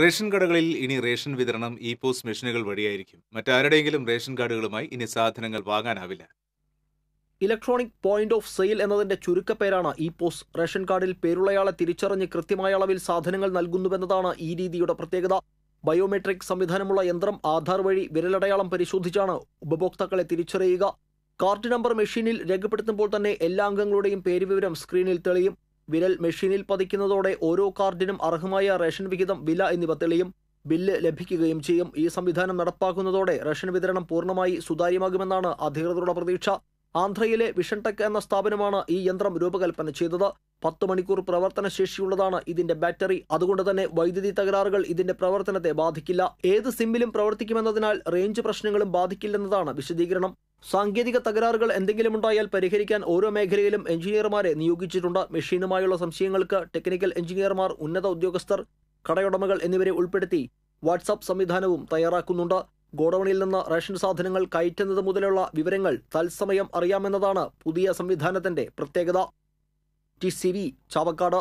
ration കടകളിൽ ഇനി ration വിതരണം ഇ പോസ് മെഷീനുകൾ വഴിയായിരിക്കും മറ്റാരുടെയെങ്കിലും റേഷൻ കാർഡുകളുമായി ഇനി സാധനങ്ങൾ വാങ്ങാനാവില്ല ഇലക്ട്രോണിക് പോയിന്റ് ഓഫ് സെയിൽ എന്നതിന്റെ ചുരുക്കപ്പേരാണ് ഇ പോസ് റേഷൻ കാർഡിൽ പേരുള്ളയാളെ തിരിച്ചറിഞ്ഞ് കൃത്യമായ അളവിൽ സാധനങ്ങൾ നൽകുന്നുവെന്നതാണ് ഈ രീതിയുടെ പ്രത്യേകത ബയോമെട്രിക് സംവിധാനമുള്ള യന്ത്രം ആധാർ വഴി വിരലടയാളം പരിശോധിച്ചാണ് ഉപഭോക്താക്കളെ തിരിച്ചറിയുക കാർഡ് നമ്പർ മെഷീനിൽ രേഖപ്പെടുത്തുമ്പോൾ തന്നെ എല്ലാ അംഗങ്ങളുടെയും പേരുവിവരം സ്ക്രീനിൽ തെളിയും വിരൽ മെഷീനിൽ പതിക്കുന്നതോടെ ഓരോ കാർഡിനും അർഹമായ റേഷൻ വിഹിതം വില എന്നിവ തെളിയും ബില്ല് ലഭിക്കുകയും ചെയ്യും ഈ സംവിധാനം നടപ്പാക്കുന്നതോടെ റേഷൻ വിതരണം പൂർണ്ണമായി സുതാര്യമാകുമെന്നാണ് അധികൃതരുടെ പ്രതീക്ഷ ആന്ധ്രയിലെ വിഷൻടെക് എന്ന സ്ഥാപനമാണ് ഈ യന്ത്രം രൂപകൽപ്പന ചെയ്തത് പത്ത് മണിക്കൂർ പ്രവർത്തന ശേഷിയുള്ളതാണ് ഇതിന്റെ ബാറ്ററി അതുകൊണ്ട് തന്നെ വൈദ്യുതി തകരാറുകൾ ഇതിന്റെ പ്രവർത്തനത്തെ ബാധിക്കില്ല ഏത് സിമ്മിലും പ്രവർത്തിക്കുമെന്നതിനാൽ റേഞ്ച് പ്രശ്നങ്ങളും ബാധിക്കില്ലെന്നതാണ് വിശദീകരണം സാങ്കേതിക തകരാറുകൾ എന്തെങ്കിലും ഉണ്ടായാൽ പരിഹരിക്കാൻ ഓരോ മേഖലയിലും എഞ്ചിനീയർമാരെ നിയോഗിച്ചിട്ടുണ്ട് മെഷീനുമായുള്ള സംശയങ്ങൾക്ക് ടെക്നിക്കൽ എഞ്ചിനീയർമാർ ഉന്നത ഉദ്യോഗസ്ഥർ കടയുടമകൾ എന്നിവരെ ഉൾപ്പെടുത്തി വാട്സാപ്പ് സംവിധാനവും തയ്യാറാക്കുന്നുണ്ട് ഗോഡൌണിൽ നിന്ന് റേഷൻ സാധനങ്ങൾ കയറ്റുന്നത് മുതലുള്ള വിവരങ്ങൾ തത്സമയം അറിയാമെന്നതാണ് പുതിയ സംവിധാനത്തിന്റെ പ്രത്യേകത ടി സി വി ചാവക്കാട്